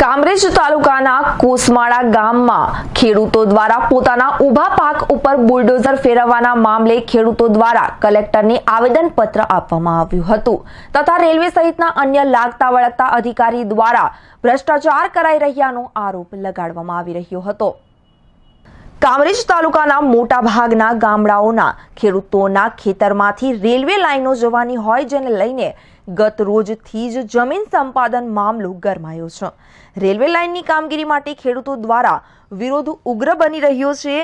કામરેજ તાલુકાના કોસમાળા ગામમાં ખેડૂતો દ્વારા પોતાના ઊભા પાક ઉપર બુલડોઝર ફેરવવાના મામલે ખેડૂતો દ્વારા કલેક્ટરને આવેદનપત્ર આપવામાં આવ્યું હતું તથા રેલવે સહિતના અન્ય લાગતા વળગતા અધિકારી દ્વારા ભ્રષ્ટાચાર કરાઈ રહ્યાનો આરોપ લગાડવામાં આવી રહ્યો હતો કામરેજ તાલુકાના મોટા ભાગના ગામડાઓના ખેડૂતોના ખેતરમાંથી રેલવે લાઈનો જવાની હોય જેને લઈને ગત રોજથી જ જમીન સંપાદન મામલો ગરમાયો છે રેલવે લાઇનની કામગીરી માટે ખેડૂતો દ્વારા વિરોધ ઉગ્ર બની રહ્યો છે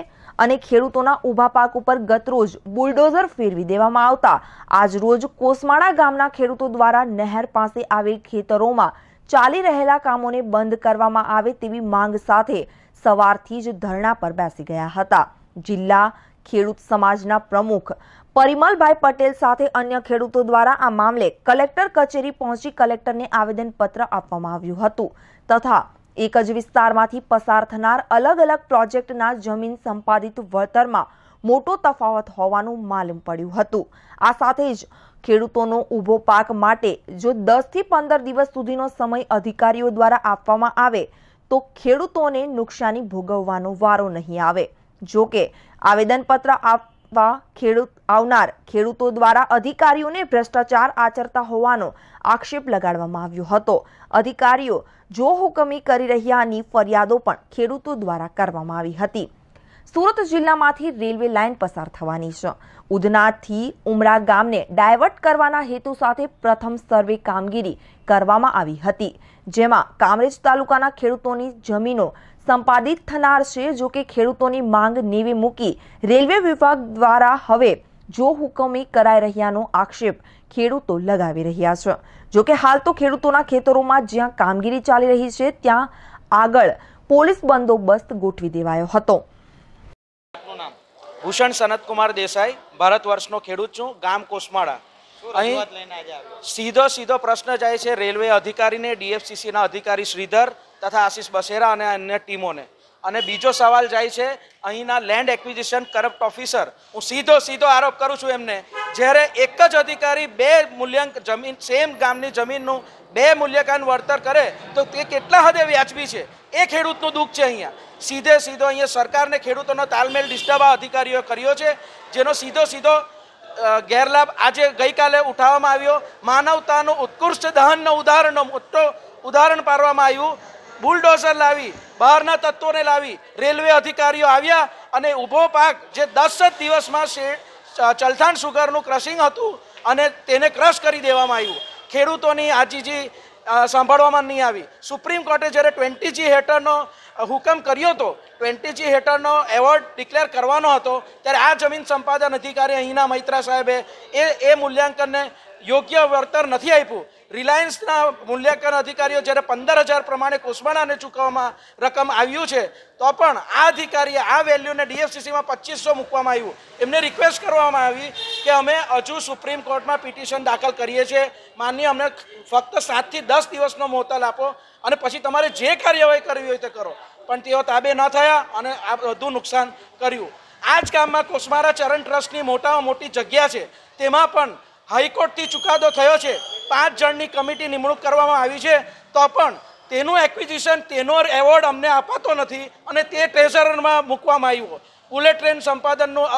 અને ખેડૂતોના ઊભા પાક ઉપર ગતરોજ બુલડોઝર ફેરવી દેવામાં આવતા આજ રોજ કોસમાળા ગામના ખેડૂતો દ્વારા નહેર પાસે આવેલ ખેતરોમાં ચાલી રહેલા કામોને બંધ કરવામાં આવે તેવી માંગ સાથે સવારથી જ ધરણા પર બેસી ગયા હતા જિલ્લા ખેડૂત સમાજના પ્રમુખ પરિમલભાઈ પટેલ સાથે અન્ય ખેડૂતો દ્વારા આ મામલે કલેક્ટર કચેરી પહોંચી કલેક્ટરને આવેદનપત્ર આપવામાં આવ્યું હતું તથા એક જ વિસ્તારમાંથી પસાર થનાર અલગ અલગ પ્રોજેક્ટના જમીન સંપાદિત વળતરમાં મોટો તફાવત હોવાનું માલુમ પડ્યું હતું આ સાથે જ ખેડૂતોનો ઊભો પાક માટે જો દસથી પંદર દિવસ સુધીનો સમય અધિકારીઓ દ્વારા આપવામાં આવે તો ખેડૂતોને નુકસાની ભોગવવાનો વારો નહીં આવે જોકે આવેદનપત્ર આપવા ખેડૂત આવનાર ખેડૂતો દ્વારા અધિકારીઓને ભ્રષ્ટાચાર આચરતા હોવાનો આક્ષેપ લગાડવામાં આવ્યો હતો અધિકારીઓ જો હુકમી કરી રહ્યાની ફરિયાદો પણ ખેડૂતો દ્વારા કરવામાં આવી હતી સુરત જિલ્લામાંથી રેલવે લાઇન પસાર થવાની છે ઉધનાથી ઉમરા ગામને ડાયવર્ટ કરવાના હેતુ સાથે પ્રથમ સર્વે કામગીરી કરવામાં આવી હતી જેમાં કામરેજ તાલુકાના ખેડૂતોની જમીનો સંપાદિત થનાર છે જો કે ખેડૂતોની માંગ નેવી મૂકી રેલવે વિભાગ દ્વારા હવે જો હુકમી કરાઈ રહ્યાનો આક્ષેપ ખેડૂતો લગાવી રહ્યા છે જોકે હાલ તો ખેડૂતોના ખેતરોમાં જ્યાં કામગીરી ચાલી રહી છે ત્યાં આગળ પોલીસ બંદોબસ્ત ગોઠવી દેવાયો હતો ભૂષણ સનતકુમાર દેસાઈ ભારત વર્ષનો ખેડૂત છું ગામ કોસમાળા અહીં સીધો સીધો પ્રશ્ન જાય છે રેલવે અધિકારીને ડીએફસીસીના અધિકારી શ્રીધર તથા આશિષ બસેરા અને અન્ય ટીમોને અને બીજો સવાલ જાય છે અહીંના લેન્ડ એક્વિઝિશન કરપ્ટ ઓફિસર હું સીધો સીધો આરોપ કરું છું એમને જ્યારે એક જ અધિકારી બે મૂલ્યાંક જમીન સેમ ગામની જમીનનું બે મૂલ્યાંકન વળતર કરે તો તે કેટલા હદે વ્યાજબી છે એ ખેડૂતનું દુઃખ છે અહીંયા સીધે સીધો અહીંયા સરકારને ખેડૂતોનો તાલમેલ ડિસ્ટર્બ આ અધિકારીઓ કર્યો છે જેનો સીધો સીધો ગેરલાભ આજે ગઈકાલે ઉઠાવવામાં આવ્યો માનવતાનું ઉત્કૃષ્ટ દહનનો ઉદાહરણનો મોટો ઉદાહરણ પાડવામાં આવ્યું બુલડોઝર લાવી બહારના તત્વોને લાવી રેલવે અધિકારીઓ આવ્યા અને ઊભો પાક જે દસ જ દિવસમાં ચલથાણ સુગરનું ક્રશિંગ હતું અને તેને ક્રશ કરી દેવામાં આવ્યું ખેડૂતોની આજીજી સાંભળવામાં નહીં આવી સુપ્રીમ કોર્ટે જ્યારે ટ્વેન્ટી જી હેઠળનો હુકમ કર્યો હતો ટ્વેન્ટી જી હેઠળનો એવોર્ડ ડિક્લેર કરવાનો હતો ત્યારે આ જમીન સંપાદન અધિકારી અહીંના મૈત્રા સાહેબે એ એ મૂલ્યાંકનને યોગ્ય વળતર નથી આપ્યું રિલાયન્સના મૂલ્યાંકન અધિકારીઓ જ્યારે પંદર હજાર પ્રમાણે કુસ્માનાને ચૂકવવામાં રકમ આવ્યું છે તો પણ આ અધિકારીએ આ વેલ્યુને ડીએફસીસીમાં પચીસો મૂકવામાં આવ્યું એમને રિક્વેસ્ટ કરવામાં આવી કે અમે હજુ સુપ્રીમ કોર્ટમાં પિટિશન દાખલ કરીએ છીએ માનીએ અમને ફક્ત સાતથી દસ દિવસનો મોહતલ આપો અને પછી તમારે જે કાર્યવાહી કરવી હોય તે કરો પણ તેઓ તાબે ન થયા અને આ વધુ નુકસાન કર્યું આ જ કામમાં કોસમારા ચરણ ટ્રસ્ટની મોટામાં મોટી જગ્યા છે તેમાં પણ હાઈકોર્ટથી ચુકાદો થયો છે પાંચ જણની કમિટી નિમણૂક કરવામાં આવી છે તો પણ તેનું એક્વિઝિશન તેનો એવોર્ડ અમને અપાતો નથી અને તે ટ્રેઝરમાં મૂકવામાં આવ્યું બુલેટ ટ્રેન સંપાદનનું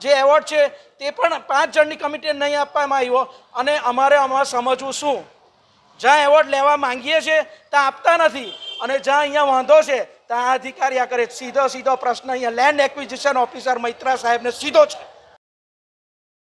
જે એવોર્ડ છે તે પણ પાંચ જણની કમિટીએ નહીં આપવામાં આવ્યો અને અમારે અમારે સમજવું શું જ્યાં એવોર્ડ લેવા માંગીએ છીએ ત્યાં આપતા નથી અને જ્યાં અહીંયા વાંધો છે ત્યાં અધિકારી આ કરે સીધો સીધો પ્રશ્ન અહીંયા લેન્ડ એક્વિઝિશન ઓફિસર મૈત્રા સાહેબને સીધો છે